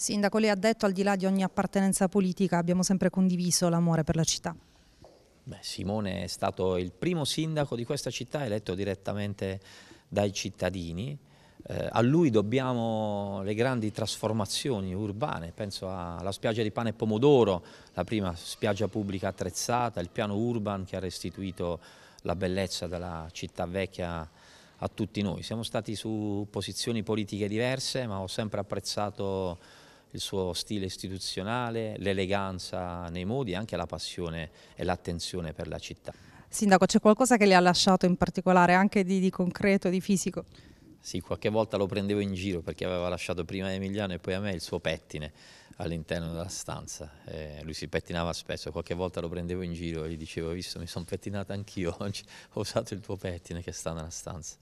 Sindaco, lei ha detto al di là di ogni appartenenza politica abbiamo sempre condiviso l'amore per la città. Beh, Simone è stato il primo sindaco di questa città eletto direttamente dai cittadini. Eh, a lui dobbiamo le grandi trasformazioni urbane, penso alla spiaggia di pane e pomodoro, la prima spiaggia pubblica attrezzata, il piano urban che ha restituito la bellezza della città vecchia a tutti noi. Siamo stati su posizioni politiche diverse ma ho sempre apprezzato il suo stile istituzionale, l'eleganza nei modi e anche la passione e l'attenzione per la città. Sindaco, c'è qualcosa che le ha lasciato in particolare, anche di, di concreto, di fisico? Sì, qualche volta lo prendevo in giro perché aveva lasciato prima Emiliano e poi a me il suo pettine all'interno della stanza. Eh, lui si pettinava spesso, qualche volta lo prendevo in giro e gli dicevo, visto, mi sono pettinato anch'io oggi, ho usato il tuo pettine che sta nella stanza.